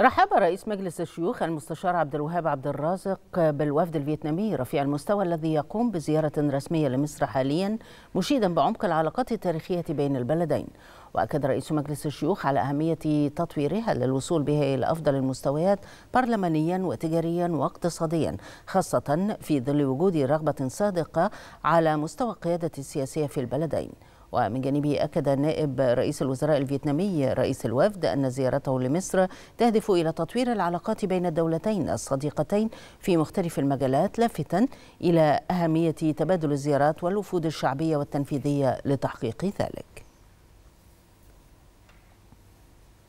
رحب رئيس مجلس الشيوخ المستشار عبد الوهاب عبد الرازق بالوفد الفيتنامي رفيع المستوى الذي يقوم بزيارة رسمية لمصر حاليا مشيدا بعمق العلاقات التاريخية بين البلدين وأكد رئيس مجلس الشيوخ على أهمية تطويرها للوصول بها إلى أفضل المستويات برلمانيا وتجاريا واقتصاديا خاصة في ظل وجود رغبة صادقة على مستوى القيادة السياسية في البلدين ومن جانبه أكد نائب رئيس الوزراء الفيتنامي رئيس الوفد أن زيارته لمصر تهدف إلى تطوير العلاقات بين الدولتين الصديقتين في مختلف المجالات لافتا إلى أهمية تبادل الزيارات والوفود الشعبية والتنفيذية لتحقيق ذلك